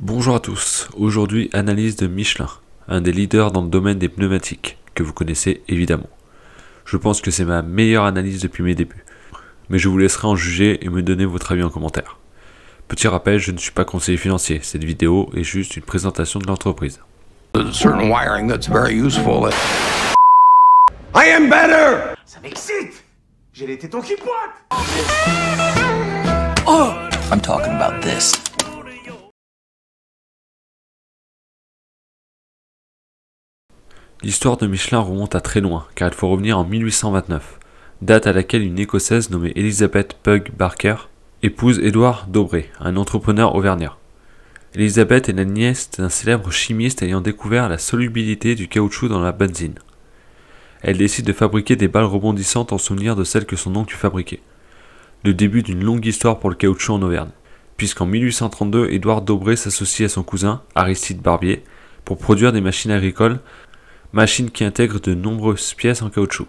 Bonjour à tous, aujourd'hui analyse de Michelin, un des leaders dans le domaine des pneumatiques, que vous connaissez évidemment. Je pense que c'est ma meilleure analyse depuis mes débuts, mais je vous laisserai en juger et me donner votre avis en commentaire. Petit rappel, je ne suis pas conseiller financier, cette vidéo est juste une présentation de l'entreprise. Ça m'excite J'ai les tétons qui pointent Oh I'm talking about this. L'histoire de Michelin remonte à très loin, car il faut revenir en 1829, date à laquelle une Écossaise nommée Elizabeth Pug Barker épouse Édouard Daubré, un entrepreneur auvergnat. Elisabeth est la nièce d'un célèbre chimiste ayant découvert la solubilité du caoutchouc dans la benzine. Elle décide de fabriquer des balles rebondissantes en souvenir de celles que son oncle fabriquait. Le début d'une longue histoire pour le caoutchouc en Auvergne, puisqu'en 1832, Édouard Daubré s'associe à son cousin, Aristide Barbier, pour produire des machines agricoles machine qui intègre de nombreuses pièces en caoutchouc.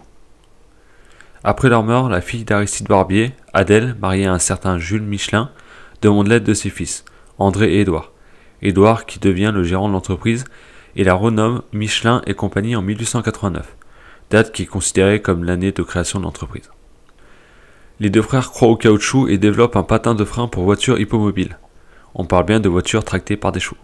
Après leur mort, la fille d'Aristide Barbier, Adèle, mariée à un certain Jules Michelin, demande l'aide de ses fils, André et Édouard. Édouard, qui devient le gérant de l'entreprise, et la renomme Michelin et compagnie en 1889, date qui est considérée comme l'année de création de l'entreprise. Les deux frères croient au caoutchouc et développent un patin de frein pour voitures hippomobiles. On parle bien de voitures tractées par des choux.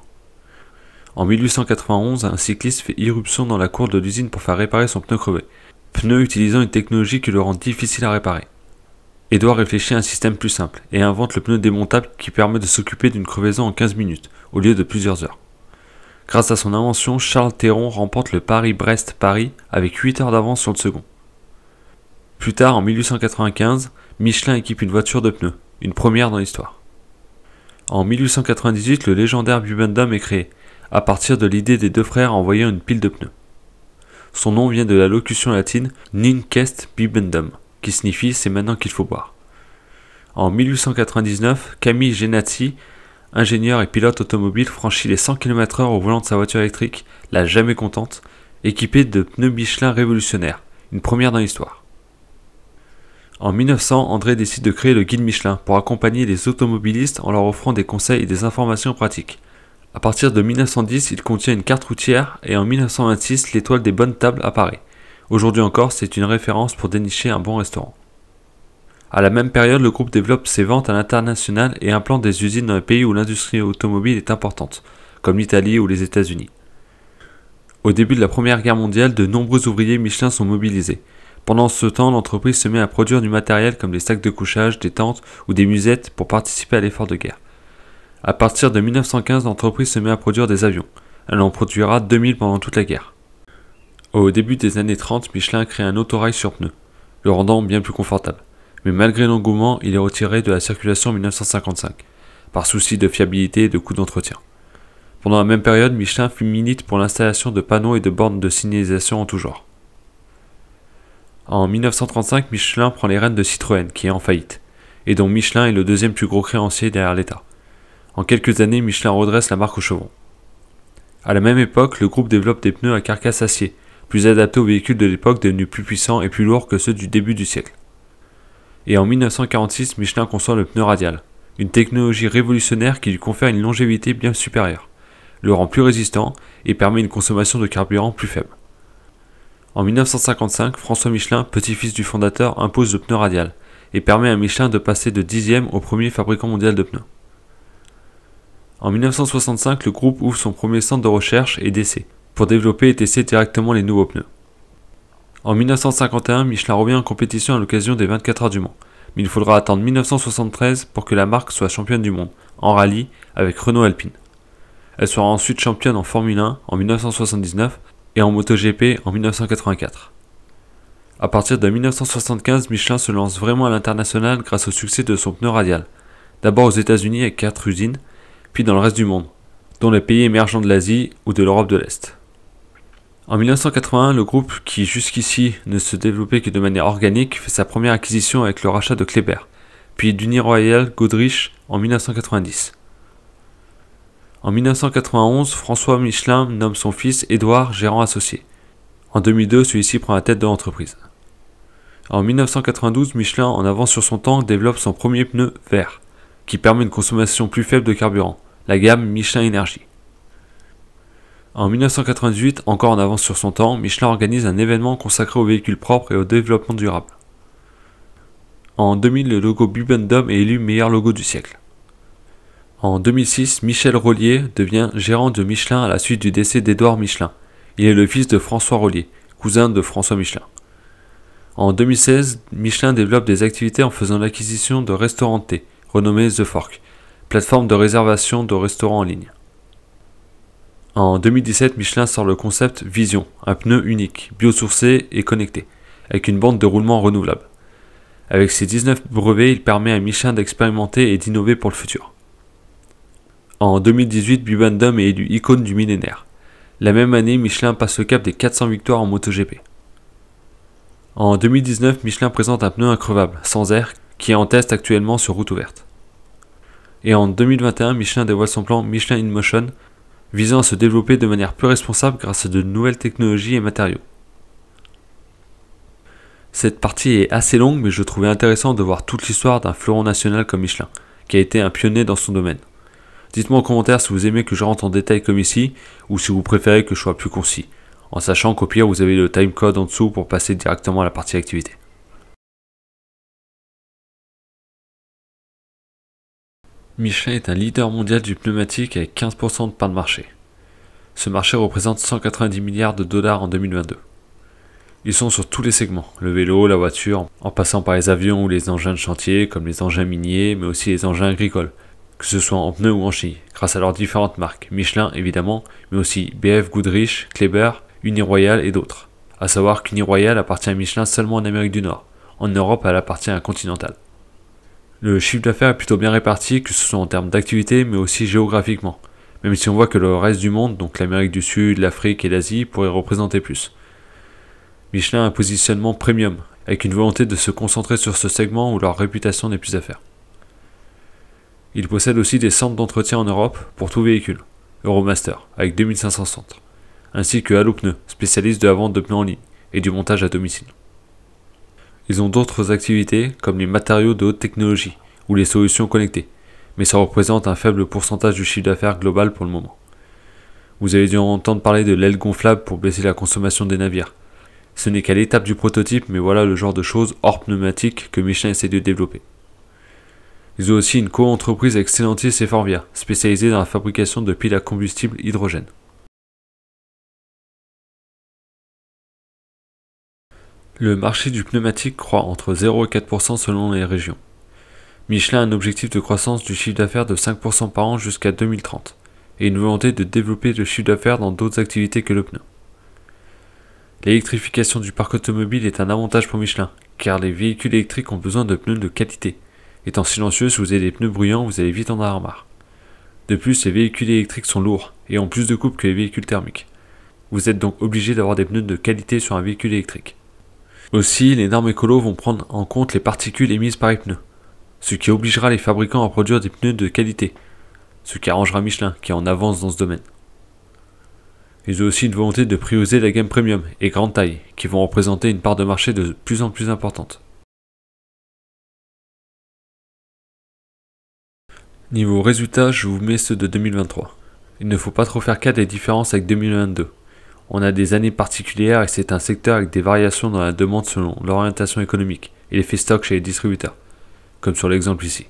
En 1891, un cycliste fait irruption dans la cour de l'usine pour faire réparer son pneu crevé, pneu utilisant une technologie qui le rend difficile à réparer. Edouard réfléchit à un système plus simple et invente le pneu démontable qui permet de s'occuper d'une crevaison en 15 minutes au lieu de plusieurs heures. Grâce à son invention, Charles Théron remporte le Paris-Brest-Paris avec 8 heures d'avance sur le second. Plus tard, en 1895, Michelin équipe une voiture de pneus, une première dans l'histoire. En 1898, le légendaire Bubendum est créé, à partir de l'idée des deux frères envoyant une pile de pneus. Son nom vient de la locution latine Nincest bibendum, qui signifie c'est maintenant qu'il faut boire. En 1899, Camille Genazzi, ingénieur et pilote automobile, franchit les 100 km/h au volant de sa voiture électrique, la jamais contente, équipée de pneus Michelin révolutionnaires, une première dans l'histoire. En 1900, André décide de créer le guide Michelin pour accompagner les automobilistes en leur offrant des conseils et des informations pratiques. A partir de 1910, il contient une carte routière et en 1926, l'étoile des bonnes tables apparaît. Aujourd'hui encore, c'est une référence pour dénicher un bon restaurant. À la même période, le groupe développe ses ventes à l'international et implante des usines dans les pays où l'industrie automobile est importante, comme l'Italie ou les États-Unis. Au début de la Première Guerre mondiale, de nombreux ouvriers Michelin sont mobilisés. Pendant ce temps, l'entreprise se met à produire du matériel comme des sacs de couchage, des tentes ou des musettes pour participer à l'effort de guerre. À partir de 1915, l'entreprise se met à produire des avions. Elle en produira 2000 pendant toute la guerre. Au début des années 30, Michelin crée un autorail sur pneus, le rendant bien plus confortable. Mais malgré l'engouement, il est retiré de la circulation en 1955, par souci de fiabilité et de coût d'entretien. Pendant la même période, Michelin milite pour l'installation de panneaux et de bornes de signalisation en tout genre. En 1935, Michelin prend les rênes de Citroën, qui est en faillite, et dont Michelin est le deuxième plus gros créancier derrière l'État. En quelques années, Michelin redresse la marque au chevron. À la même époque, le groupe développe des pneus à carcasse acier, plus adaptés aux véhicules de l'époque devenus plus puissants et plus lourds que ceux du début du siècle. Et en 1946, Michelin conçoit le pneu radial, une technologie révolutionnaire qui lui confère une longévité bien supérieure, le rend plus résistant et permet une consommation de carburant plus faible. En 1955, François Michelin, petit-fils du fondateur, impose le pneu radial et permet à Michelin de passer de dixième au premier fabricant mondial de pneus. En 1965, le groupe ouvre son premier centre de recherche et d'essai pour développer et tester directement les nouveaux pneus. En 1951, Michelin revient en compétition à l'occasion des 24 heures du Mans, mais il faudra attendre 1973 pour que la marque soit championne du monde en rallye avec Renault Alpine. Elle sera ensuite championne en Formule 1 en 1979 et en MotoGP en 1984. À partir de 1975, Michelin se lance vraiment à l'international grâce au succès de son pneu radial. D'abord aux États-Unis avec quatre usines puis dans le reste du monde, dont les pays émergents de l'Asie ou de l'Europe de l'Est. En 1981, le groupe, qui jusqu'ici ne se développait que de manière organique, fait sa première acquisition avec le rachat de Kléber, puis Royal Godrich en 1990. En 1991, François Michelin nomme son fils Édouard gérant associé. En 2002, celui-ci prend la tête de l'entreprise. En 1992, Michelin, en avance sur son temps, développe son premier pneu vert, qui permet une consommation plus faible de carburant, la gamme Michelin Énergie. En 1998, encore en avance sur son temps, Michelin organise un événement consacré aux véhicules propres et au développement durable. En 2000, le logo Bubendum est élu meilleur logo du siècle. En 2006, Michel Rollier devient gérant de Michelin à la suite du décès d'Édouard Michelin. Il est le fils de François Rollier, cousin de François Michelin. En 2016, Michelin développe des activités en faisant l'acquisition de restaurants de renommée The Fork, plateforme de réservation de restaurants en ligne. En 2017, Michelin sort le concept Vision, un pneu unique, biosourcé et connecté, avec une bande de roulement renouvelable. Avec ses 19 brevets, il permet à Michelin d'expérimenter et d'innover pour le futur. En 2018, Bubandum est élu icône du millénaire. La même année, Michelin passe le cap des 400 victoires en MotoGP. En 2019, Michelin présente un pneu increvable, sans air, qui est en test actuellement sur route ouverte. Et en 2021, Michelin dévoile son plan Michelin in Motion, visant à se développer de manière plus responsable grâce à de nouvelles technologies et matériaux. Cette partie est assez longue, mais je trouvais intéressant de voir toute l'histoire d'un fleuron national comme Michelin, qui a été un pionnier dans son domaine. Dites-moi en commentaire si vous aimez que je rentre en détail comme ici, ou si vous préférez que je sois plus concis, en sachant qu'au pire vous avez le timecode en dessous pour passer directement à la partie activité. Michelin est un leader mondial du pneumatique avec 15% de part de marché. Ce marché représente 190 milliards de dollars en 2022. Ils sont sur tous les segments, le vélo, la voiture, en passant par les avions ou les engins de chantier comme les engins miniers, mais aussi les engins agricoles, que ce soit en pneus ou en chine, grâce à leurs différentes marques, Michelin évidemment, mais aussi BF Goodrich, Kleber, Uniroyal et d'autres. À savoir qu'Uniroyal appartient à Michelin seulement en Amérique du Nord. En Europe, elle appartient à Continental. Le chiffre d'affaires est plutôt bien réparti, que ce soit en termes d'activité, mais aussi géographiquement. Même si on voit que le reste du monde, donc l'Amérique du Sud, l'Afrique et l'Asie, pourrait représenter plus. Michelin a un positionnement premium, avec une volonté de se concentrer sur ce segment où leur réputation n'est plus à faire. Il possède aussi des centres d'entretien en Europe pour tout véhicule, Euromaster, avec 2500 centres, ainsi que Allo spécialiste de la vente de pneus en ligne et du montage à domicile. Ils ont d'autres activités comme les matériaux de haute technologie ou les solutions connectées, mais ça représente un faible pourcentage du chiffre d'affaires global pour le moment. Vous avez dû entendre parler de l'aile gonflable pour baisser la consommation des navires. Ce n'est qu'à l'étape du prototype, mais voilà le genre de choses hors pneumatique que Michelin essaie de développer. Ils ont aussi une co-entreprise avec Stellantis et Forvia, spécialisée dans la fabrication de piles à combustible hydrogène. Le marché du pneumatique croît entre 0 et 4% selon les régions. Michelin a un objectif de croissance du chiffre d'affaires de 5% par an jusqu'à 2030 et une volonté de développer le chiffre d'affaires dans d'autres activités que le pneu. L'électrification du parc automobile est un avantage pour Michelin, car les véhicules électriques ont besoin de pneus de qualité. Étant silencieux, si vous avez des pneus bruyants, vous allez vite en avoir De plus, les véhicules électriques sont lourds et ont plus de coupe que les véhicules thermiques. Vous êtes donc obligé d'avoir des pneus de qualité sur un véhicule électrique. Aussi, les normes écolo vont prendre en compte les particules émises par les pneus, ce qui obligera les fabricants à produire des pneus de qualité, ce qui arrangera Michelin, qui est en avance dans ce domaine. Ils ont aussi une volonté de prioriser la gamme premium et grande taille, qui vont représenter une part de marché de plus en plus importante. Niveau résultat, je vous mets ceux de 2023. Il ne faut pas trop faire cas des différences avec 2022 on a des années particulières et c'est un secteur avec des variations dans la demande selon l'orientation économique et l'effet stock chez les distributeurs, comme sur l'exemple ici.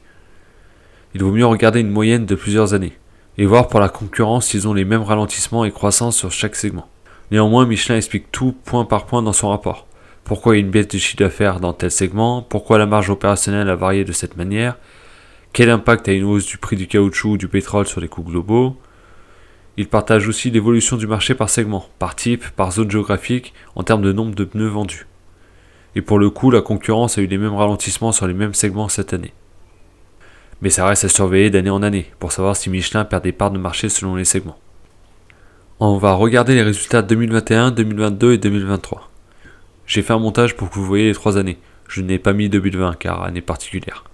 Il vaut mieux regarder une moyenne de plusieurs années et voir pour la concurrence s'ils ont les mêmes ralentissements et croissances sur chaque segment. Néanmoins, Michelin explique tout point par point dans son rapport. Pourquoi il y a une baisse du chiffre d'affaires dans tel segment, pourquoi la marge opérationnelle a varié de cette manière, quel impact a une hausse du prix du caoutchouc ou du pétrole sur les coûts globaux, il partage aussi l'évolution du marché par segment, par type, par zone géographique, en termes de nombre de pneus vendus. Et pour le coup, la concurrence a eu les mêmes ralentissements sur les mêmes segments cette année. Mais ça reste à surveiller d'année en année pour savoir si Michelin perd des parts de marché selon les segments. On va regarder les résultats 2021, 2022 et 2023. J'ai fait un montage pour que vous voyez les trois années. Je n'ai pas mis 2020 car année particulière.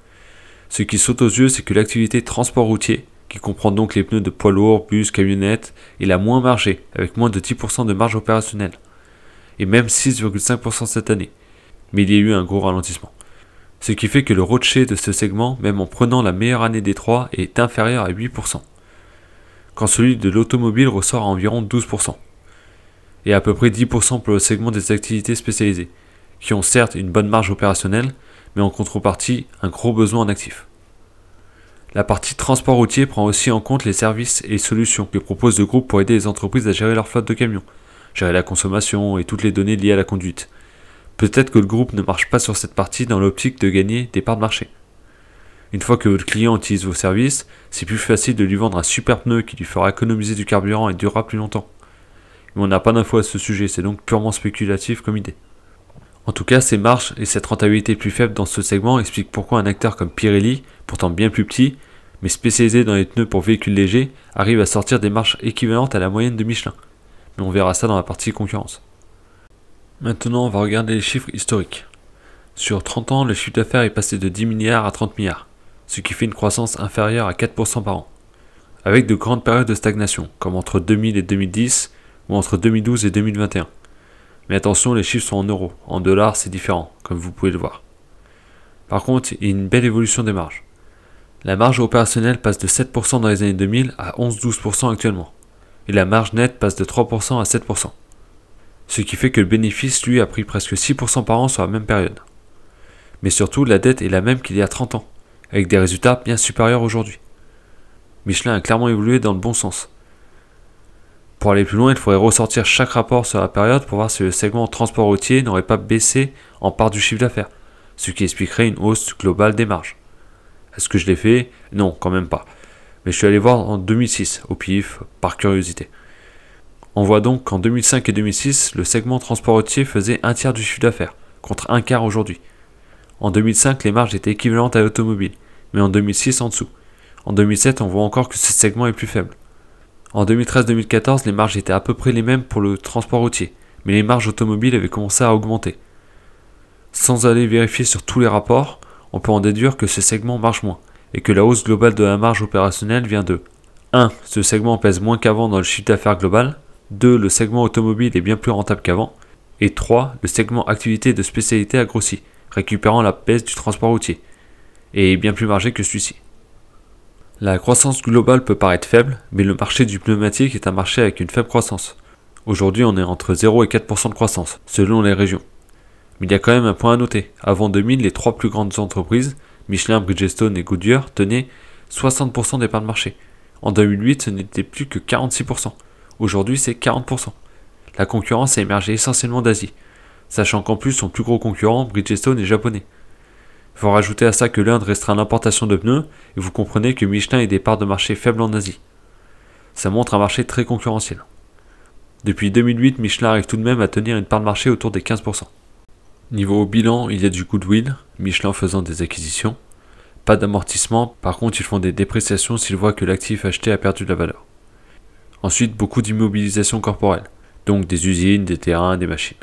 Ce qui saute aux yeux, c'est que l'activité transport routier, qui comprend donc les pneus de poids lourds, bus, camionnettes, et la moins margée, avec moins de 10% de marge opérationnelle, et même 6,5% cette année. Mais il y a eu un gros ralentissement. Ce qui fait que le rocher de ce segment, même en prenant la meilleure année des trois, est inférieur à 8%, quand celui de l'automobile ressort à environ 12%, et à peu près 10% pour le segment des activités spécialisées, qui ont certes une bonne marge opérationnelle, mais en contrepartie un gros besoin en actifs. La partie transport routier prend aussi en compte les services et solutions que propose le groupe pour aider les entreprises à gérer leur flotte de camions, gérer la consommation et toutes les données liées à la conduite. Peut-être que le groupe ne marche pas sur cette partie dans l'optique de gagner des parts de marché. Une fois que votre client utilise vos services, c'est plus facile de lui vendre un super pneu qui lui fera économiser du carburant et durera plus longtemps. Mais on n'a pas d'infos à ce sujet, c'est donc purement spéculatif comme idée. En tout cas, ces marches et cette rentabilité plus faible dans ce segment expliquent pourquoi un acteur comme Pirelli, pourtant bien plus petit, mais spécialisé dans les pneus pour véhicules légers, arrive à sortir des marches équivalentes à la moyenne de Michelin. Mais on verra ça dans la partie concurrence. Maintenant, on va regarder les chiffres historiques. Sur 30 ans, le chiffre d'affaires est passé de 10 milliards à 30 milliards, ce qui fait une croissance inférieure à 4% par an. Avec de grandes périodes de stagnation, comme entre 2000 et 2010, ou entre 2012 et 2021. Mais attention, les chiffres sont en euros, en dollars c'est différent, comme vous pouvez le voir. Par contre, il y a une belle évolution des marges. La marge opérationnelle passe de 7% dans les années 2000 à 11-12% actuellement, et la marge nette passe de 3% à 7%. Ce qui fait que le bénéfice, lui, a pris presque 6% par an sur la même période. Mais surtout, la dette est la même qu'il y a 30 ans, avec des résultats bien supérieurs aujourd'hui. Michelin a clairement évolué dans le bon sens. Pour aller plus loin, il faudrait ressortir chaque rapport sur la période pour voir si le segment transport routier n'aurait pas baissé en part du chiffre d'affaires, ce qui expliquerait une hausse globale des marges. Est-ce que je l'ai fait Non, quand même pas. Mais je suis allé voir en 2006, au pif, par curiosité. On voit donc qu'en 2005 et 2006, le segment transport routier faisait un tiers du chiffre d'affaires, contre un quart aujourd'hui. En 2005, les marges étaient équivalentes à l'automobile, mais en 2006 en dessous. En 2007, on voit encore que ce segment est plus faible. En 2013-2014, les marges étaient à peu près les mêmes pour le transport routier, mais les marges automobiles avaient commencé à augmenter. Sans aller vérifier sur tous les rapports, on peut en déduire que ce segment marche moins, et que la hausse globale de la marge opérationnelle vient de 1. Ce segment pèse moins qu'avant dans le chiffre d'affaires global, 2. Le segment automobile est bien plus rentable qu'avant, et 3. Le segment activité de spécialité a grossi, récupérant la baisse du transport routier, et est bien plus margé que celui-ci. La croissance globale peut paraître faible, mais le marché du pneumatique est un marché avec une faible croissance. Aujourd'hui, on est entre 0 et 4% de croissance, selon les régions. Mais il y a quand même un point à noter. Avant 2000, les trois plus grandes entreprises, Michelin, Bridgestone et Goodyear, tenaient 60% des parts de marché. En 2008, ce n'était plus que 46%. Aujourd'hui, c'est 40%. La concurrence a émergé essentiellement d'Asie, sachant qu'en plus, son plus gros concurrent, Bridgestone, est japonais. faut rajouter à ça que l'Inde restreint l'importation de pneus, et vous comprenez que Michelin ait des parts de marché faibles en Asie. Ça montre un marché très concurrentiel. Depuis 2008, Michelin arrive tout de même à tenir une part de marché autour des 15%. Niveau bilan, il y a du goodwill, Michelin faisant des acquisitions. Pas d'amortissement, par contre ils font des dépréciations s'ils voient que l'actif acheté a perdu de la valeur. Ensuite, beaucoup d'immobilisation corporelle, donc des usines, des terrains, des machines.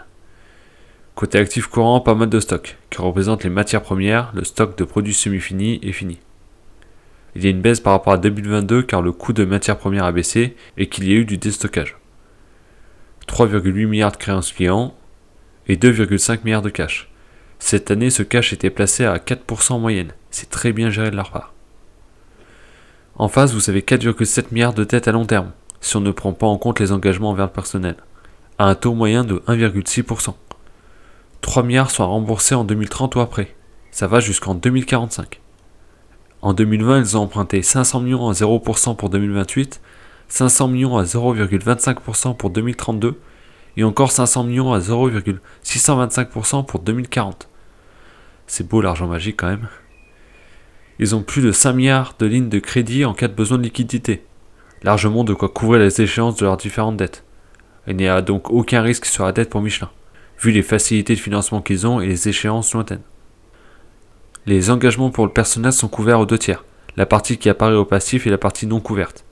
Côté actif courant, pas mal de stocks, qui représentent les matières premières, le stock de produits semi-finis et finis. Il y a une baisse par rapport à 2022 car le coût de matières premières a baissé et qu'il y a eu du déstockage. 3,8 milliards de créances clients, et 2,5 milliards de cash. Cette année, ce cash était placé à 4% en moyenne. C'est très bien géré de leur part. En face, vous avez 4,7 milliards de dettes à long terme, si on ne prend pas en compte les engagements envers le personnel, à un taux moyen de 1,6%. 3 milliards sont remboursés en 2030 ou après. Ça va jusqu'en 2045. En 2020, ils ont emprunté 500 millions à 0% pour 2028, 500 millions à 0,25% pour 2032 et encore 500 millions à 0,625% pour 2040. C'est beau l'argent magique quand même. Ils ont plus de 5 milliards de lignes de crédit en cas de besoin de liquidité, largement de quoi couvrir les échéances de leurs différentes dettes. Il n'y a donc aucun risque sur la dette pour Michelin, vu les facilités de financement qu'ils ont et les échéances lointaines. Les engagements pour le personnel sont couverts aux deux tiers, la partie qui apparaît au passif et la partie non couverte.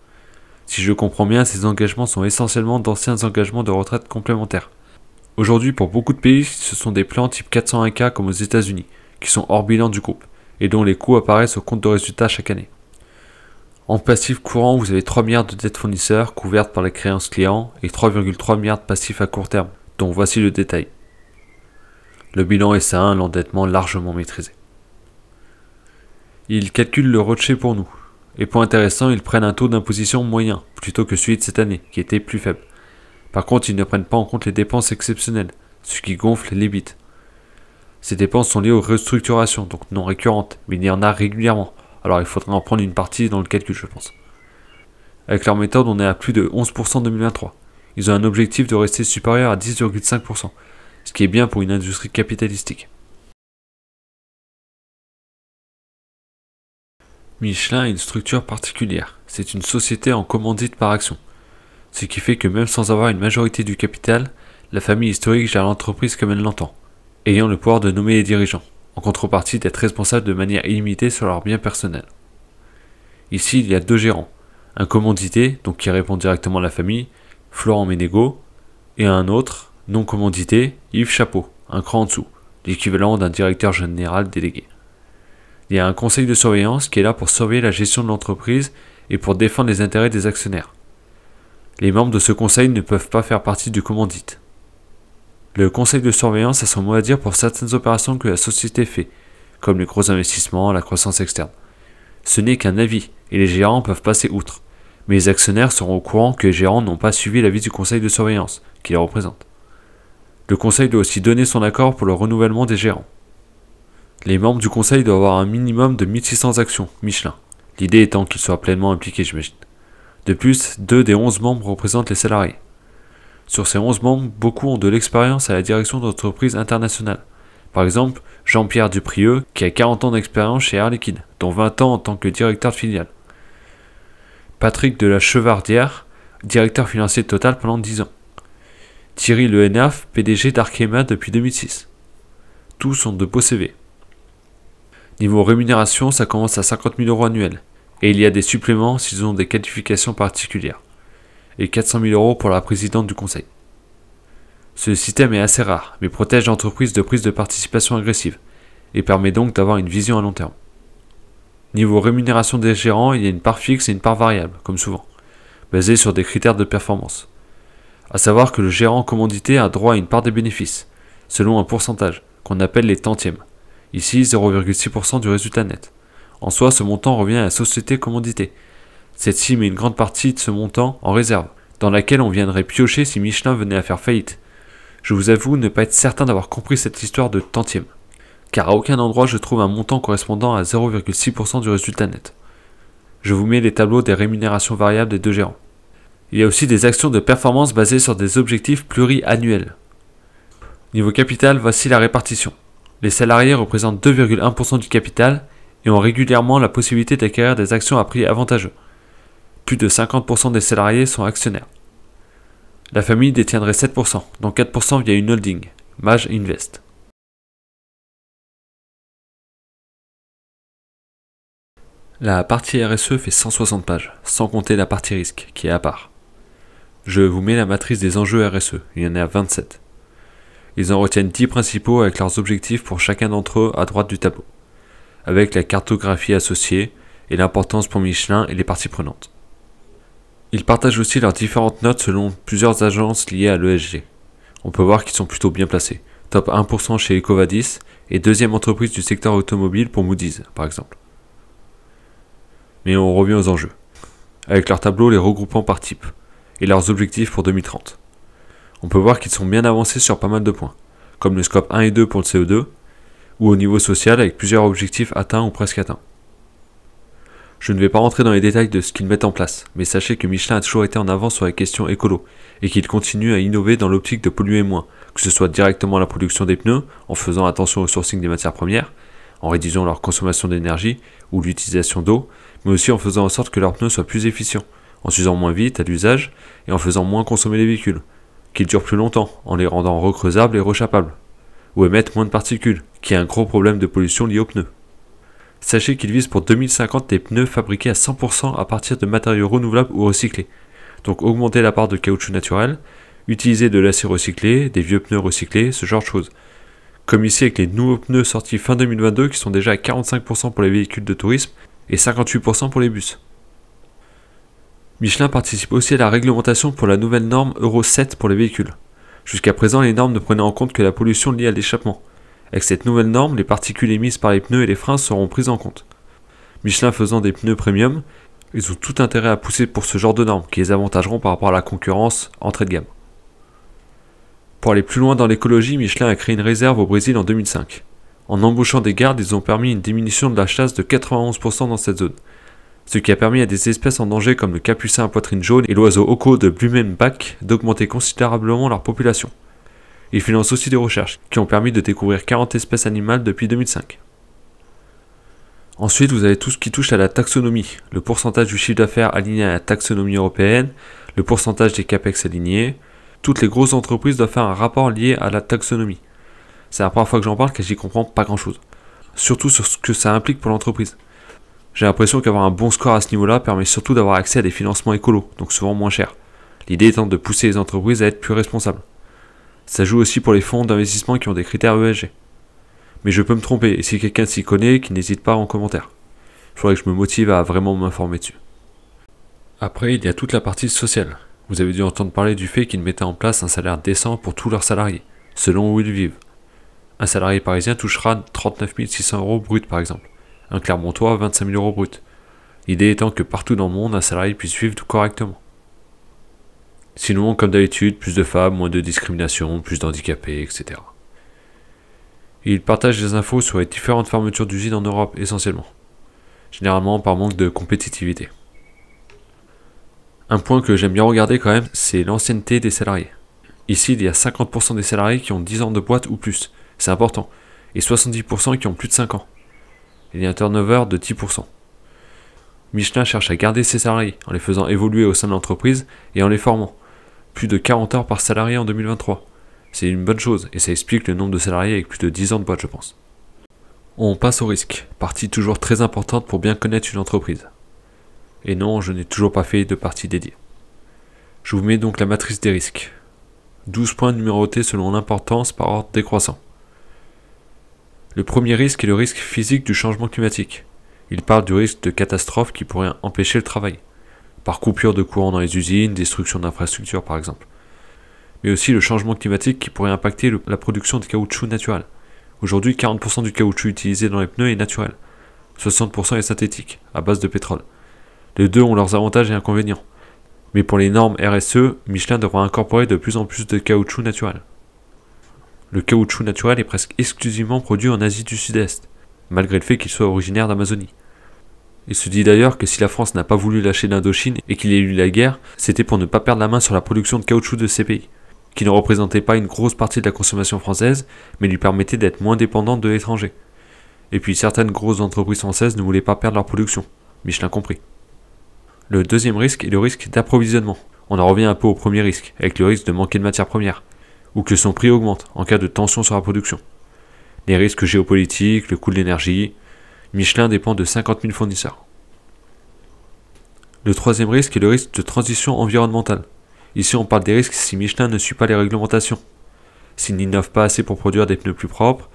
Si je comprends bien, ces engagements sont essentiellement d'anciens engagements de retraite complémentaires. Aujourd'hui, pour beaucoup de pays, ce sont des plans type 401k comme aux États-Unis, qui sont hors bilan du groupe, et dont les coûts apparaissent au compte de résultat chaque année. En passif courant, vous avez 3 milliards de dettes fournisseurs couvertes par les créances clients et 3,3 milliards de passifs à court terme, dont voici le détail. Le bilan est sain, l'endettement largement maîtrisé. Il calcule le rocher pour nous, et point intéressant, ils prennent un taux d'imposition moyen, plutôt que celui de cette année, qui était plus faible. Par contre, ils ne prennent pas en compte les dépenses exceptionnelles, ce qui gonfle les bits. Ces dépenses sont liées aux restructurations, donc non récurrentes, mais il y en a régulièrement, alors il faudrait en prendre une partie dans le calcul, je pense. Avec leur méthode, on est à plus de 11% en 2023. Ils ont un objectif de rester supérieur à 10,5%, ce qui est bien pour une industrie capitalistique. Michelin a une structure particulière. C'est une société en commandite par action. Ce qui fait que même sans avoir une majorité du capital, la famille historique gère l'entreprise comme elle l'entend, ayant le pouvoir de nommer les dirigeants, en contrepartie d'être responsable de manière illimitée sur leurs biens personnels. Ici, il y a deux gérants. Un commandité, donc qui répond directement à la famille, Florent Ménégo, et un autre, non commandité, Yves Chapeau, un cran en dessous, l'équivalent d'un directeur général délégué. Il y a un conseil de surveillance qui est là pour surveiller la gestion de l'entreprise et pour défendre les intérêts des actionnaires. Les membres de ce conseil ne peuvent pas faire partie du commandite. Le conseil de surveillance a son mot à dire pour certaines opérations que la société fait, comme les gros investissements, la croissance externe. Ce n'est qu'un avis, et les gérants peuvent passer outre. Mais les actionnaires seront au courant que les gérants n'ont pas suivi l'avis du conseil de surveillance, qui les représente. Le conseil doit aussi donner son accord pour le renouvellement des gérants. Les membres du conseil doivent avoir un minimum de 1600 actions Michelin, l'idée étant qu'ils soient pleinement impliqués, j'imagine. De plus, deux des 11 membres représentent les salariés. Sur ces 11 membres, beaucoup ont de l'expérience à la direction d'entreprises internationales. Par exemple, Jean-Pierre Duprieux, qui a 40 ans d'expérience chez Air Liquide, dont 20 ans en tant que directeur de filiale. Patrick de la Chevardière, directeur financier de Total pendant 10 ans. Thierry Le PDG d'Arkema depuis 2006. Tous sont de beaux CV. Niveau rémunération, ça commence à 50 000 euros annuels. Et il y a des suppléments s'ils ont des qualifications particulières. Et 400 000 euros pour la présidente du conseil. Ce système est assez rare, mais protège l'entreprise de prise de participation agressive, et permet donc d'avoir une vision à long terme. Niveau rémunération des gérants, il y a une part fixe et une part variable, comme souvent, basée sur des critères de performance. À savoir que le gérant commandité a droit à une part des bénéfices, selon un pourcentage, qu'on appelle les tantièmes ici 0,6% du résultat net. En soi, ce montant revient à la société commanditée. cette ci met une grande partie de ce montant en réserve, dans laquelle on viendrait piocher si Michelin venait à faire faillite. Je vous avoue ne pas être certain d'avoir compris cette histoire de tantième, car à aucun endroit je trouve un montant correspondant à 0,6% du résultat net. Je vous mets les tableaux des rémunérations variables des deux gérants. Il y a aussi des actions de performance basées sur des objectifs pluriannuels. Niveau capital, voici la répartition. Les salariés représentent 2,1% du capital et ont régulièrement la possibilité d'acquérir des actions à prix avantageux. Plus de 50% des salariés sont actionnaires. La famille détiendrait 7%, dont 4% via une holding, Mage Invest. La partie RSE fait 160 pages, sans compter la partie risque, qui est à part. Je vous mets la matrice des enjeux RSE, il y en a 27. Ils en retiennent 10 principaux avec leurs objectifs pour chacun d'entre eux à droite du tableau, avec la cartographie associée et l'importance pour Michelin et les parties prenantes. Ils partagent aussi leurs différentes notes selon plusieurs agences liées à l'ESG. On peut voir qu'ils sont plutôt bien placés, top 1% chez Ecovadis et deuxième entreprise du secteur automobile pour Moody's par exemple. Mais on revient aux enjeux, avec leur tableau les regroupant par type et leurs objectifs pour 2030 on peut voir qu'ils sont bien avancés sur pas mal de points, comme le scope 1 et 2 pour le CO2, ou au niveau social avec plusieurs objectifs atteints ou presque atteints. Je ne vais pas rentrer dans les détails de ce qu'ils mettent en place, mais sachez que Michelin a toujours été en avance sur les questions écolo, et qu'il continue à innover dans l'optique de polluer moins, que ce soit directement à la production des pneus, en faisant attention au sourcing des matières premières, en réduisant leur consommation d'énergie ou l'utilisation d'eau, mais aussi en faisant en sorte que leurs pneus soient plus efficients, en s'usant moins vite à l'usage et en faisant moins consommer les véhicules, qu'ils durent plus longtemps en les rendant recreusables et rechappables. ou émettent moins de particules, qui est un gros problème de pollution lié aux pneus. Sachez qu'ils visent pour 2050 des pneus fabriqués à 100% à partir de matériaux renouvelables ou recyclés, donc augmenter la part de caoutchouc naturel, utiliser de l'acier recyclé, des vieux pneus recyclés, ce genre de choses. Comme ici avec les nouveaux pneus sortis fin 2022 qui sont déjà à 45% pour les véhicules de tourisme et 58% pour les bus. Michelin participe aussi à la réglementation pour la nouvelle norme Euro 7 pour les véhicules. Jusqu'à présent, les normes ne prenaient en compte que la pollution liée à l'échappement. Avec cette nouvelle norme, les particules émises par les pneus et les freins seront prises en compte. Michelin faisant des pneus premium, ils ont tout intérêt à pousser pour ce genre de normes qui les avantageront par rapport à la concurrence entrée de gamme. Pour aller plus loin dans l'écologie, Michelin a créé une réserve au Brésil en 2005. En embauchant des gardes, ils ont permis une diminution de la chasse de 91% dans cette zone, ce qui a permis à des espèces en danger comme le capucin à poitrine jaune et l'oiseau Oko de Blumenbach d'augmenter considérablement leur population. Il finance aussi des recherches qui ont permis de découvrir 40 espèces animales depuis 2005. Ensuite, vous avez tout ce qui touche à la taxonomie, le pourcentage du chiffre d'affaires aligné à la taxonomie européenne, le pourcentage des capex alignés. Toutes les grosses entreprises doivent faire un rapport lié à la taxonomie. C'est la première fois que j'en parle car j'y comprends pas grand chose. Surtout sur ce que ça implique pour l'entreprise. J'ai l'impression qu'avoir un bon score à ce niveau-là permet surtout d'avoir accès à des financements écolos, donc souvent moins chers. L'idée étant de pousser les entreprises à être plus responsables. Ça joue aussi pour les fonds d'investissement qui ont des critères ESG. Mais je peux me tromper, et si quelqu'un s'y connaît, qu'il n'hésite pas en commentaire. Il faudrait que je me motive à vraiment m'informer dessus. Après, il y a toute la partie sociale. Vous avez dû entendre parler du fait qu'ils mettaient en place un salaire décent pour tous leurs salariés, selon où ils vivent. Un salarié parisien touchera 39 600 euros brut par exemple un Clermontois à 25 000 euros brut. L'idée étant que partout dans le monde, un salarié puisse vivre correctement. Sinon, comme d'habitude, plus de femmes, moins de discrimination, plus d'handicapés, etc. Il partage des infos sur les différentes fermetures d'usines en Europe essentiellement, généralement par manque de compétitivité. Un point que j'aime bien regarder quand même, c'est l'ancienneté des salariés. Ici, il y a 50% des salariés qui ont 10 ans de boîte ou plus, c'est important, et 70% qui ont plus de 5 ans il y a un turnover de 10%. Michelin cherche à garder ses salariés en les faisant évoluer au sein de l'entreprise et en les formant. Plus de 40 heures par salarié en 2023. C'est une bonne chose et ça explique le nombre de salariés avec plus de 10 ans de boîte, je pense. On passe au risque, partie toujours très importante pour bien connaître une entreprise. Et non, je n'ai toujours pas fait de partie dédiée. Je vous mets donc la matrice des risques. 12 points numérotés selon l'importance par ordre décroissant. Le premier risque est le risque physique du changement climatique. Il parle du risque de catastrophe qui pourrait empêcher le travail, par coupure de courant dans les usines, destruction d'infrastructures par exemple. Mais aussi le changement climatique qui pourrait impacter la production de caoutchouc naturel. Aujourd'hui, 40% du caoutchouc utilisé dans les pneus est naturel, 60% est synthétique, à base de pétrole. Les deux ont leurs avantages et inconvénients. Mais pour les normes RSE, Michelin devra incorporer de plus en plus de caoutchouc naturel le caoutchouc naturel est presque exclusivement produit en Asie du Sud-Est, malgré le fait qu'il soit originaire d'Amazonie. Il se dit d'ailleurs que si la France n'a pas voulu lâcher l'Indochine et qu'il ait eu la guerre, c'était pour ne pas perdre la main sur la production de caoutchouc de ces pays, qui ne représentait pas une grosse partie de la consommation française, mais lui permettait d'être moins dépendante de l'étranger. Et puis certaines grosses entreprises françaises ne voulaient pas perdre leur production, Michelin compris. Le deuxième risque est le risque d'approvisionnement. On en revient un peu au premier risque, avec le risque de manquer de matières premières ou que son prix augmente en cas de tension sur la production. Les risques géopolitiques, le coût de l'énergie, Michelin dépend de 50 000 fournisseurs. Le troisième risque est le risque de transition environnementale. Ici on parle des risques si Michelin ne suit pas les réglementations, s'ils n'innovent pas assez pour produire des pneus plus propres,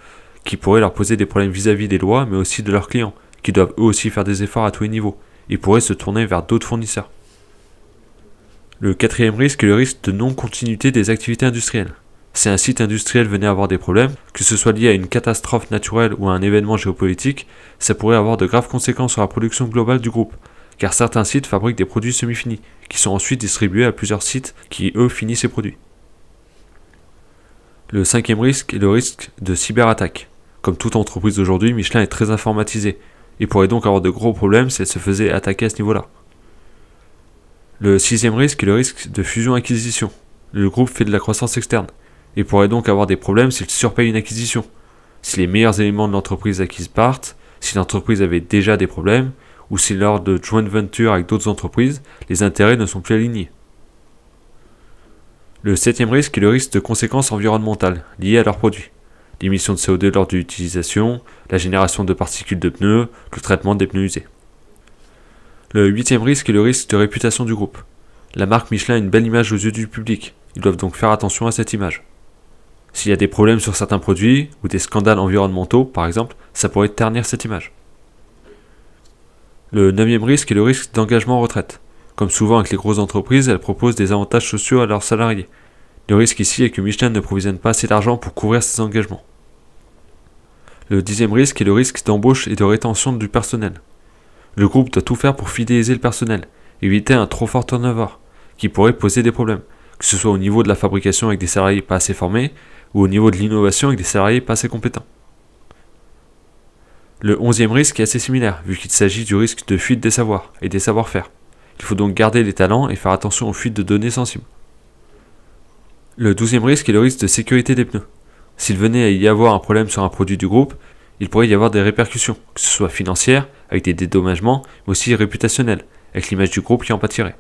qui pourraient leur poser des problèmes vis-à-vis des lois mais aussi de leurs clients, qui doivent eux aussi faire des efforts à tous les niveaux, et pourraient se tourner vers d'autres fournisseurs. Le quatrième risque est le risque de non-continuité des activités industrielles si un site industriel venait à avoir des problèmes, que ce soit lié à une catastrophe naturelle ou à un événement géopolitique, ça pourrait avoir de graves conséquences sur la production globale du groupe, car certains sites fabriquent des produits semi-finis, qui sont ensuite distribués à plusieurs sites qui, eux, finissent ces produits. Le cinquième risque est le risque de cyberattaque. Comme toute entreprise d'aujourd'hui, Michelin est très informatisé, et pourrait donc avoir de gros problèmes si elle se faisait attaquer à ce niveau-là. Le sixième risque est le risque de fusion-acquisition. Le groupe fait de la croissance externe, ils pourrait donc avoir des problèmes s'ils surpayent une acquisition. Si les meilleurs éléments de l'entreprise acquise partent, si l'entreprise avait déjà des problèmes, ou si lors de joint venture avec d'autres entreprises, les intérêts ne sont plus alignés. Le septième risque est le risque de conséquences environnementales liées à leurs produits. L'émission de CO2 lors de l'utilisation, la génération de particules de pneus, le traitement des pneus usés. Le huitième risque est le risque de réputation du groupe. La marque Michelin a une belle image aux yeux du public, ils doivent donc faire attention à cette image. S'il y a des problèmes sur certains produits ou des scandales environnementaux, par exemple, ça pourrait ternir cette image. Le neuvième risque est le risque d'engagement en retraite. Comme souvent avec les grosses entreprises, elles proposent des avantages sociaux à leurs salariés. Le risque ici est que Michelin ne provisionne pas assez d'argent pour couvrir ses engagements. Le dixième risque est le risque d'embauche et de rétention du personnel. Le groupe doit tout faire pour fidéliser le personnel, éviter un trop fort turnover, qui pourrait poser des problèmes, que ce soit au niveau de la fabrication avec des salariés pas assez formés, ou au niveau de l'innovation avec des salariés pas assez compétents. Le onzième risque est assez similaire, vu qu'il s'agit du risque de fuite des savoirs et des savoir-faire. Il faut donc garder les talents et faire attention aux fuites de données sensibles. Le douzième risque est le risque de sécurité des pneus. S'il venait à y avoir un problème sur un produit du groupe, il pourrait y avoir des répercussions, que ce soit financières, avec des dédommagements, mais aussi réputationnelles, avec l'image du groupe qui en pâtirait.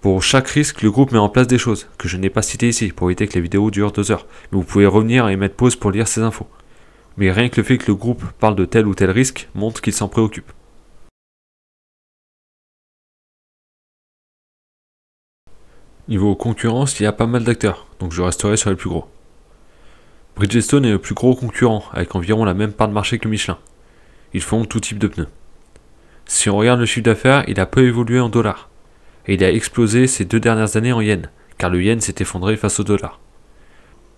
Pour chaque risque, le groupe met en place des choses que je n'ai pas citées ici pour éviter que la vidéo dure deux heures. Mais vous pouvez revenir et mettre pause pour lire ces infos. Mais rien que le fait que le groupe parle de tel ou tel risque montre qu'il s'en préoccupe. Niveau concurrence, il y a pas mal d'acteurs, donc je resterai sur les plus gros. Bridgestone est le plus gros concurrent, avec environ la même part de marché que Michelin. Ils font tout type de pneus. Si on regarde le chiffre d'affaires, il a peu évolué en dollars et il a explosé ces deux dernières années en Yen, car le yen s'est effondré face au dollar.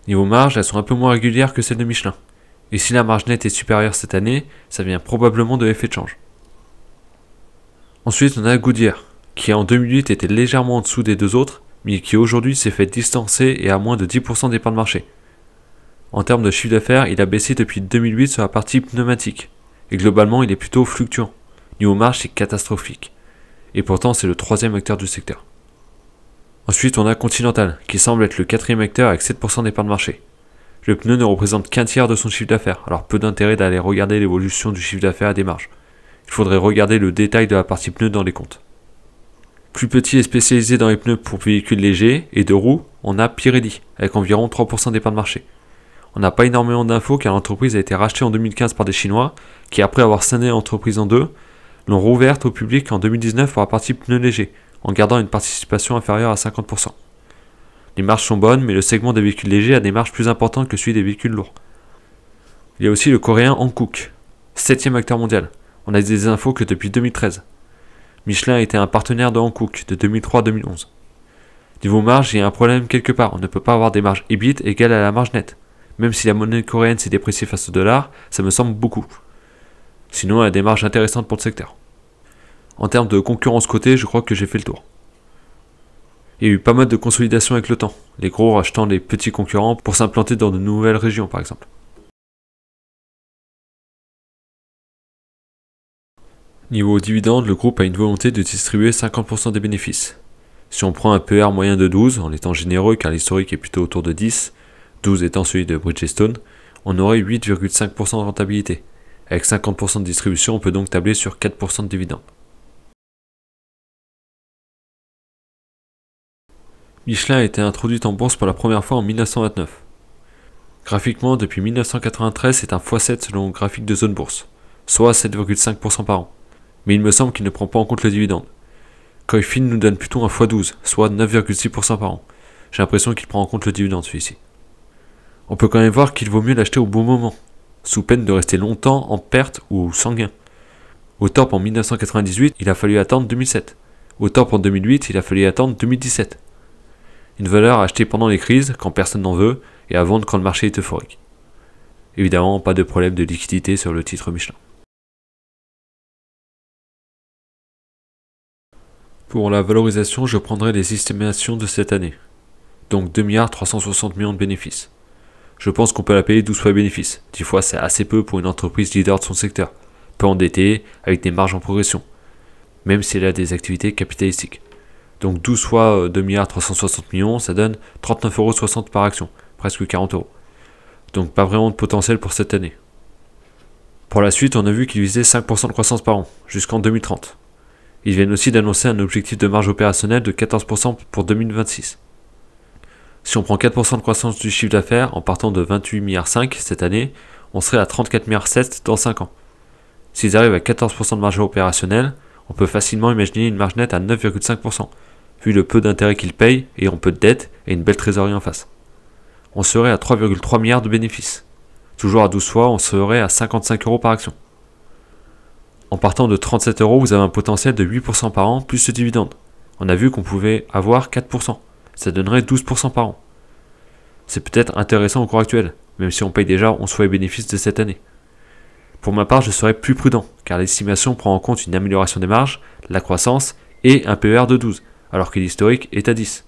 Niveau marge, elles sont un peu moins régulières que celles de Michelin. Et si la marge nette est supérieure cette année, ça vient probablement de l'effet de change. Ensuite, on a Goodyear, qui en 2008 était légèrement en dessous des deux autres, mais qui aujourd'hui s'est fait distancer et à moins de 10% des parts de marché. En termes de chiffre d'affaires, il a baissé depuis 2008 sur la partie pneumatique, et globalement il est plutôt fluctuant. Niveau marge, c'est catastrophique et pourtant c'est le troisième acteur du secteur. Ensuite, on a Continental, qui semble être le quatrième acteur avec 7% des parts de marché. Le pneu ne représente qu'un tiers de son chiffre d'affaires, alors peu d'intérêt d'aller regarder l'évolution du chiffre d'affaires à des marges. Il faudrait regarder le détail de la partie pneu dans les comptes. Plus petit et spécialisé dans les pneus pour véhicules légers et de roues, on a Pirelli, avec environ 3% des parts de marché. On n'a pas énormément d'infos car l'entreprise a été rachetée en 2015 par des Chinois, qui après avoir scanné l'entreprise en deux, l'ont rouverte au public en 2019 pour la partie pneus léger, en gardant une participation inférieure à 50%. Les marges sont bonnes, mais le segment des véhicules légers a des marges plus importantes que celui des véhicules lourds. Il y a aussi le coréen Hankook, septième acteur mondial. On a des infos que depuis 2013. Michelin était un partenaire de Hankook de 2003 à 2011. Niveau marge, il y a un problème quelque part. On ne peut pas avoir des marges EBIT égales à la marge nette. Même si la monnaie coréenne s'est dépréciée face au dollar, ça me semble beaucoup. Sinon, elle a des marges intéressantes pour le secteur en termes de concurrence cotée, je crois que j'ai fait le tour. Il y a eu pas mal de consolidation avec le temps, les gros rachetant les petits concurrents pour s'implanter dans de nouvelles régions par exemple. Niveau dividende, le groupe a une volonté de distribuer 50% des bénéfices. Si on prend un PR e moyen de 12, en étant généreux car l'historique est plutôt autour de 10, 12 étant celui de Bridgestone, on aurait 8,5% de rentabilité. Avec 50% de distribution, on peut donc tabler sur 4% de dividende. Michelin a été introduite en bourse pour la première fois en 1929. Graphiquement, depuis 1993, c'est un x7 selon le graphique de zone bourse, soit 7,5% par an. Mais il me semble qu'il ne prend pas en compte le dividende. Coifin nous donne plutôt un x12, soit 9,6% par an. J'ai l'impression qu'il prend en compte le dividende celui-ci. On peut quand même voir qu'il vaut mieux l'acheter au bon moment, sous peine de rester longtemps en perte ou sans gain. Au top en 1998, il a fallu attendre 2007. Au top en 2008, il a fallu attendre 2017 une valeur achetée acheter pendant les crises, quand personne n'en veut, et à vendre quand le marché est euphorique. Évidemment, pas de problème de liquidité sur le titre Michelin. Pour la valorisation, je prendrai les estimations de cette année. Donc 2 milliards millions de bénéfices. Je pense qu'on peut la payer 12 fois bénéfices. 10 fois, c'est assez peu pour une entreprise leader de son secteur, peu endettée, avec des marges en progression, même si elle a des activités capitalistiques. Donc 12 fois 2 euh, milliards millions, ça donne 39,60€ par action, presque 40 euros. Donc pas vraiment de potentiel pour cette année. Pour la suite, on a vu qu'ils visaient 5% de croissance par an, jusqu'en 2030. Ils viennent aussi d'annoncer un objectif de marge opérationnelle de 14% pour 2026. Si on prend 4% de croissance du chiffre d'affaires en partant de 28,5 milliards cette année, on serait à 34,7 milliards dans 5 ans. S'ils arrivent à 14% de marge opérationnelle, on peut facilement imaginer une marge nette à 9,5%, vu le peu d'intérêt qu'ils payent, ayant peu de dettes et une belle trésorerie en face. On serait à 3,3 milliards de bénéfices. Toujours à 12 fois, on serait à 55 euros par action. En partant de 37 euros, vous avez un potentiel de 8% par an plus ce dividende. On a vu qu'on pouvait avoir 4%. Ça donnerait 12% par an. C'est peut-être intéressant au cours actuel, même si on paye déjà 11 fois les bénéfices de cette année. Pour ma part, je serais plus prudent, car l'estimation prend en compte une amélioration des marges, la croissance et un PER de 12, alors que l'historique est à 10.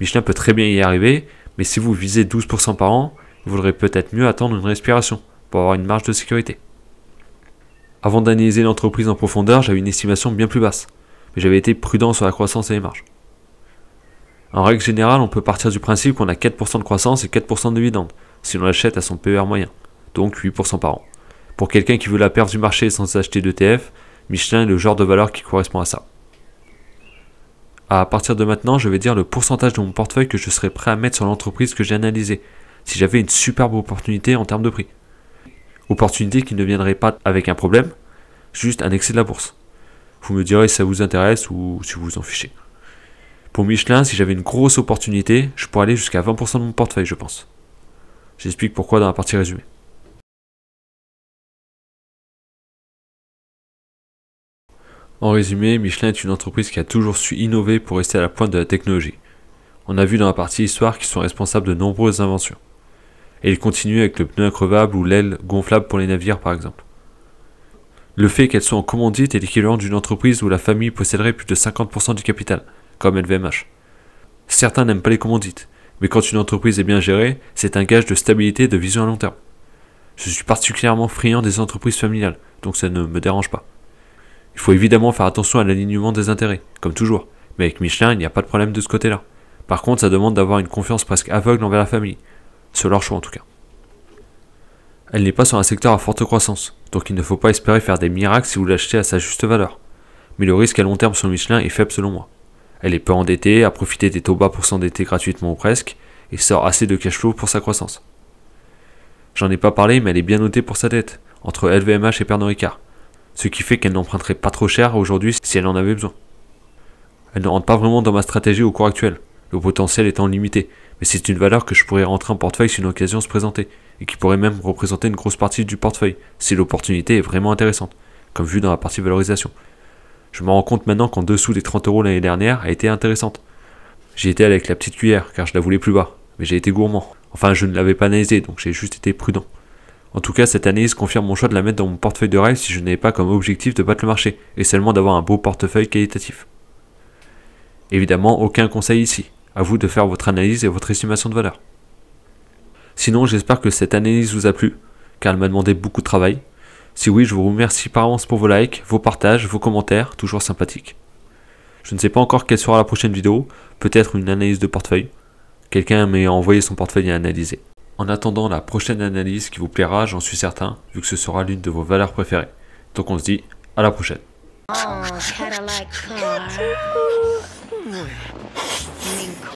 Michelin peut très bien y arriver, mais si vous visez 12% par an, vous voudrez peut-être mieux attendre une respiration pour avoir une marge de sécurité. Avant d'analyser l'entreprise en profondeur, j'avais une estimation bien plus basse, mais j'avais été prudent sur la croissance et les marges. En règle générale, on peut partir du principe qu'on a 4% de croissance et 4% de dividendes, si l'on achète à son PER moyen, donc 8% par an. Pour quelqu'un qui veut la perte du marché sans acheter d'ETF, Michelin est le genre de valeur qui correspond à ça. À partir de maintenant, je vais dire le pourcentage de mon portefeuille que je serais prêt à mettre sur l'entreprise que j'ai analysée, si j'avais une superbe opportunité en termes de prix. Opportunité qui ne viendrait pas avec un problème, juste un excès de la bourse. Vous me direz si ça vous intéresse ou si vous vous en fichez. Pour Michelin, si j'avais une grosse opportunité, je pourrais aller jusqu'à 20% de mon portefeuille, je pense. J'explique pourquoi dans la partie résumée. En résumé, Michelin est une entreprise qui a toujours su innover pour rester à la pointe de la technologie. On a vu dans la partie histoire qu'ils sont responsables de nombreuses inventions. Et ils continuent avec le pneu increvable ou l'aile gonflable pour les navires par exemple. Le fait qu'elles soient en commandite est l'équivalent d'une entreprise où la famille posséderait plus de 50% du capital, comme LVMH. Certains n'aiment pas les commandites, mais quand une entreprise est bien gérée, c'est un gage de stabilité et de vision à long terme. Je suis particulièrement friand des entreprises familiales, donc ça ne me dérange pas. Il faut évidemment faire attention à l'alignement des intérêts, comme toujours, mais avec Michelin, il n'y a pas de problème de ce côté-là. Par contre, ça demande d'avoir une confiance presque aveugle envers la famille. C'est leur choix en tout cas. Elle n'est pas sur un secteur à forte croissance, donc il ne faut pas espérer faire des miracles si vous l'achetez à sa juste valeur. Mais le risque à long terme sur Michelin est faible selon moi. Elle est peu endettée, a profité des taux bas pour s'endetter gratuitement ou presque, et sort assez de cash flow pour sa croissance. J'en ai pas parlé, mais elle est bien notée pour sa dette, entre LVMH et Pernod Ricard ce qui fait qu'elle n'emprunterait pas trop cher aujourd'hui si elle en avait besoin. Elle ne rentre pas vraiment dans ma stratégie au cours actuel, le potentiel étant limité, mais c'est une valeur que je pourrais rentrer en portefeuille si une occasion se présentait, et qui pourrait même représenter une grosse partie du portefeuille, si l'opportunité est vraiment intéressante, comme vu dans la partie valorisation. Je me rends compte maintenant qu'en dessous des 30 euros l'année dernière a été intéressante. J'y étais avec la petite cuillère, car je la voulais plus bas, mais j'ai été gourmand. Enfin, je ne l'avais pas analysé, donc j'ai juste été prudent. En tout cas, cette analyse confirme mon choix de la mettre dans mon portefeuille de rail si je n'ai pas comme objectif de battre le marché, et seulement d'avoir un beau portefeuille qualitatif. Évidemment, aucun conseil ici. À vous de faire votre analyse et votre estimation de valeur. Sinon, j'espère que cette analyse vous a plu, car elle m'a demandé beaucoup de travail. Si oui, je vous remercie par avance pour vos likes, vos partages, vos commentaires, toujours sympathiques. Je ne sais pas encore quelle sera la prochaine vidéo, peut-être une analyse de portefeuille. Quelqu'un m'a envoyé son portefeuille à analyser. En attendant la prochaine analyse qui vous plaira, j'en suis certain, vu que ce sera l'une de vos valeurs préférées. Donc on se dit à la prochaine. Oh,